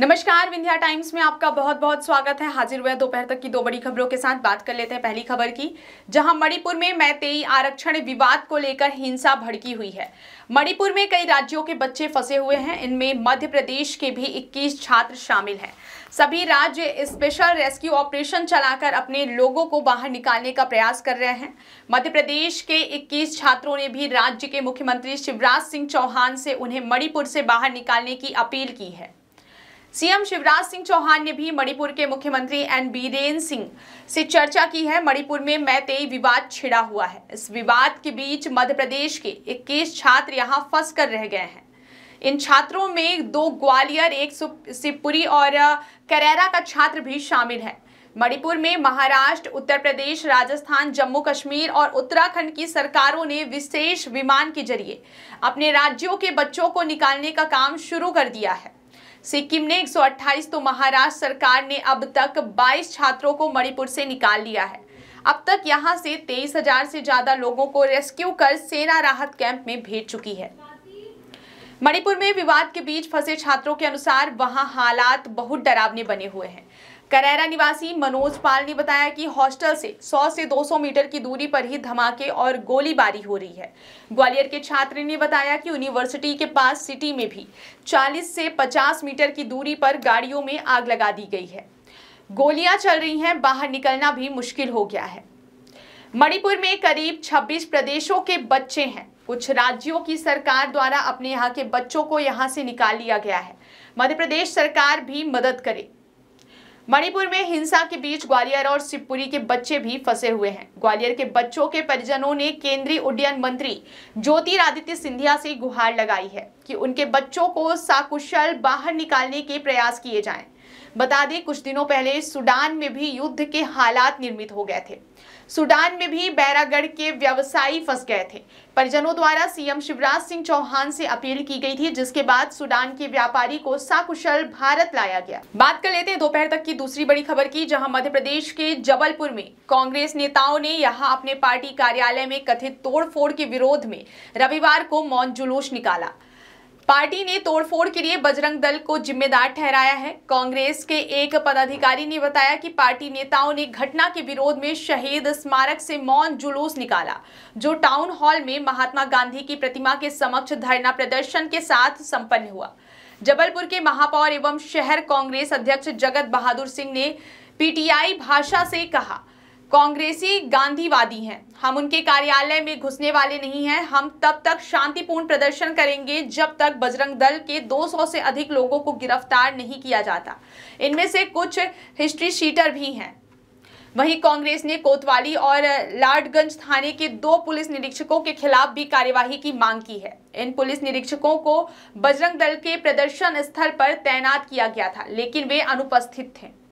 नमस्कार विंध्या टाइम्स में आपका बहुत बहुत स्वागत है हाजिर हुए दोपहर तक की दो बड़ी खबरों के साथ बात कर लेते हैं पहली खबर की जहां मणिपुर में मैतेई आरक्षण विवाद को लेकर हिंसा भड़की हुई है मणिपुर में कई राज्यों के बच्चे फंसे हुए हैं इनमें मध्य प्रदेश के भी 21 छात्र शामिल हैं सभी राज्य स्पेशल रेस्क्यू ऑपरेशन चलाकर अपने लोगों को बाहर निकालने का प्रयास कर रहे हैं मध्य प्रदेश के 21 छात्रों ने भी राज्य के मुख्यमंत्री शिवराज सिंह चौहान से उन्हें मणिपुर से बाहर निकालने की अपील की है सीएम शिवराज सिंह चौहान ने भी मणिपुर के मुख्यमंत्री एन बीरेन सिंह से चर्चा की है मणिपुर में मैतेई विवाद छिड़ा हुआ है इस विवाद के बीच मध्य प्रदेश के इक्कीस छात्र यहां फंस कर रह गए हैं इन छात्रों में दो ग्वालियर एक शिवपुरी और करेरा का छात्र भी शामिल है मणिपुर में महाराष्ट्र उत्तर प्रदेश राजस्थान जम्मू कश्मीर और उत्तराखंड की सरकारों ने विशेष विमान के जरिए अपने राज्यों के बच्चों को निकालने का काम शुरू कर दिया है सिक्किम ने 128 तो महाराष्ट्र सरकार ने अब तक 22 छात्रों को मणिपुर से निकाल लिया है अब तक यहां से 23,000 से ज्यादा लोगों को रेस्क्यू कर सेना राहत कैंप में भेज चुकी है मणिपुर में विवाद के बीच फंसे छात्रों के अनुसार वहां हालात बहुत डरावने बने हुए हैं करैरा निवासी मनोज पाल ने बताया कि हॉस्टल से 100 से 200 मीटर की दूरी पर ही धमाके और गोलीबारी हो रही है ग्वालियर के छात्र ने बताया कि यूनिवर्सिटी के पास सिटी में भी 40 से 50 मीटर की दूरी पर गाड़ियों में आग लगा दी गई है गोलियां चल रही हैं बाहर निकलना भी मुश्किल हो गया है मणिपुर में करीब छब्बीस प्रदेशों के बच्चे हैं कुछ राज्यों की सरकार द्वारा अपने यहाँ के बच्चों को यहाँ से निकाल लिया गया है मध्य प्रदेश सरकार भी मदद करे मणिपुर में हिंसा के बीच ग्वालियर और शिवपुरी के बच्चे भी फंसे हुए हैं ग्वालियर के बच्चों के परिजनों ने केंद्रीय उड्डयन मंत्री ज्योतिरादित्य सिंधिया से गुहार लगाई है कि उनके बच्चों को साकुशल बाहर निकालने के प्रयास किए जाएं। बता दें कुछ दिनों पहले सूडान में भी युद्ध के हालात निर्मित हो गए थे सूडान में भी बैरागढ़ के व्यवसायी फंस गए थे परिजनों द्वारा सीएम शिवराज सिंह चौहान से अपील की गई थी जिसके बाद सूडान के व्यापारी को साकुशल भारत लाया गया बात कर लेते हैं दोपहर तक की दूसरी बड़ी खबर की जहां मध्य प्रदेश के जबलपुर में कांग्रेस नेताओं ने यहां अपने पार्टी कार्यालय में कथित तोड़फोड़ के विरोध में रविवार को मौन जुलूस निकाला पार्टी ने तोड़फोड़ के लिए बजरंग दल को जिम्मेदार ठहराया है कांग्रेस के एक पदाधिकारी ने बताया कि पार्टी नेताओं ने घटना के विरोध में शहीद स्मारक से मौन जुलूस निकाला जो टाउन हॉल में महात्मा गांधी की प्रतिमा के समक्ष धरना प्रदर्शन के साथ संपन्न हुआ जबलपुर के महापौर एवं शहर कांग्रेस अध्यक्ष जगत बहादुर सिंह ने पीटीआई भाषा से कहा कांग्रेसी गांधीवादी हैं हम उनके कार्यालय में घुसने वाले नहीं हैं हम तब तक शांतिपूर्ण प्रदर्शन करेंगे जब तक बजरंग दल के 200 से अधिक लोगों को गिरफ्तार नहीं किया जाता इनमें से कुछ हिस्ट्री शीटर भी हैं वहीं कांग्रेस ने कोतवाली और लाडगंज थाने के दो पुलिस निरीक्षकों के खिलाफ भी कार्यवाही की मांग की है इन पुलिस निरीक्षकों को बजरंग दल के प्रदर्शन स्थल पर तैनात किया गया था लेकिन वे अनुपस्थित थे